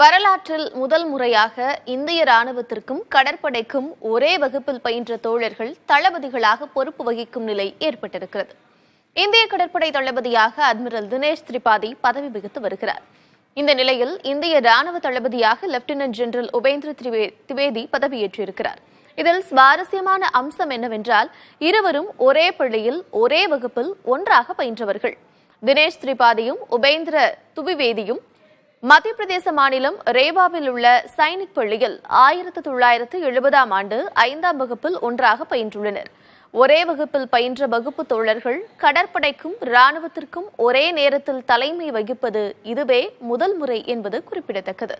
வரலாற்றில் முதல் முறையாக இந்திய ராணுவத்திற்கும் கடற்படைக்கும் ஒரே வகுப்பில் பயின்ற தோழர்கள் தளபதிகளாக பொறுப்பு வகிக்கும் நிலை ஏற்பட்டிருக்கிறது இந்திய கடற்படை தளபதியாக அட்மிரல் தினேஷ் திரிபாதி பதவி வகித்து வருகிறார் இந்த நிலையில் இந்திய ராணுவ தளபதியாக லெப்டினன்ட் ஜெனரல் உபேந்திர திவேதி பதவியேற்றிருக்கிறார் இதில் சுவாரஸ்யமான அம்சம் என்னவென்றால் இருவரும் ஒரே பள்ளியில் ஒரே வகுப்பில் ஒன்றாக பயின்றவர்கள் தினேஷ் திரிபாதியும் உபேந்திர துவிவேதியும் மத்திய பிரதேச மாநிலம் ரேவாவில் உள்ள சைனிக் பள்ளியில் ஆயிரத்து தொள்ளாயிரத்து எழுபதாம் ஆண்டு ஐந்தாம் வகுப்பில் ஒன்றாக பயின்றுள்ளனர் ஒரே வகுப்பில் பயின்ற வகுப்பு தோழர்கள் கடற்படைக்கும் ராணுவத்திற்கும் ஒரே நேரத்தில் தலைமை வகிப்பது இதுவே முதல் முறை என்பது குறிப்பிடத்தக்கது